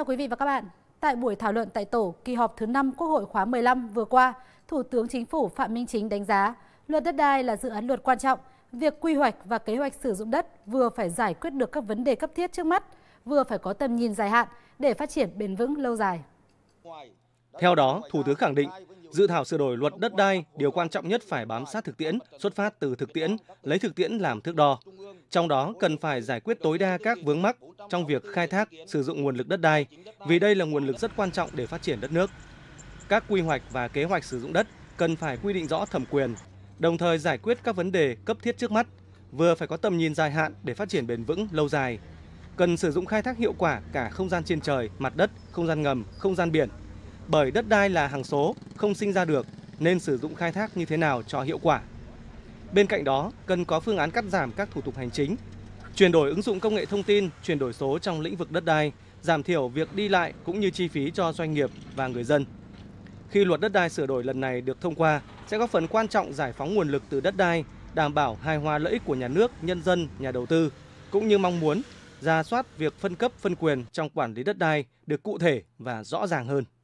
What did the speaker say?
Thưa quý vị và các bạn, tại buổi thảo luận tại tổ kỳ họp thứ 5 Quốc hội khóa 15 vừa qua, Thủ tướng Chính phủ Phạm Minh Chính đánh giá luật đất đai là dự án luật quan trọng, việc quy hoạch và kế hoạch sử dụng đất vừa phải giải quyết được các vấn đề cấp thiết trước mắt, vừa phải có tầm nhìn dài hạn để phát triển bền vững lâu dài. Theo đó, Thủ tướng khẳng định, dự thảo sửa đổi luật đất đai, điều quan trọng nhất phải bám sát thực tiễn, xuất phát từ thực tiễn, lấy thực tiễn làm thước đo. Trong đó cần phải giải quyết tối đa các vướng mắc trong việc khai thác, sử dụng nguồn lực đất đai, vì đây là nguồn lực rất quan trọng để phát triển đất nước. Các quy hoạch và kế hoạch sử dụng đất cần phải quy định rõ thẩm quyền, đồng thời giải quyết các vấn đề cấp thiết trước mắt, vừa phải có tầm nhìn dài hạn để phát triển bền vững lâu dài. Cần sử dụng khai thác hiệu quả cả không gian trên trời, mặt đất, không gian ngầm, không gian biển. Bởi đất đai là hàng số, không sinh ra được nên sử dụng khai thác như thế nào cho hiệu quả. Bên cạnh đó, cần có phương án cắt giảm các thủ tục hành chính, chuyển đổi ứng dụng công nghệ thông tin, chuyển đổi số trong lĩnh vực đất đai, giảm thiểu việc đi lại cũng như chi phí cho doanh nghiệp và người dân. Khi luật đất đai sửa đổi lần này được thông qua, sẽ góp phần quan trọng giải phóng nguồn lực từ đất đai, đảm bảo hài hòa lợi ích của nhà nước, nhân dân, nhà đầu tư, cũng như mong muốn ra soát việc phân cấp phân quyền trong quản lý đất đai được cụ thể và rõ ràng hơn.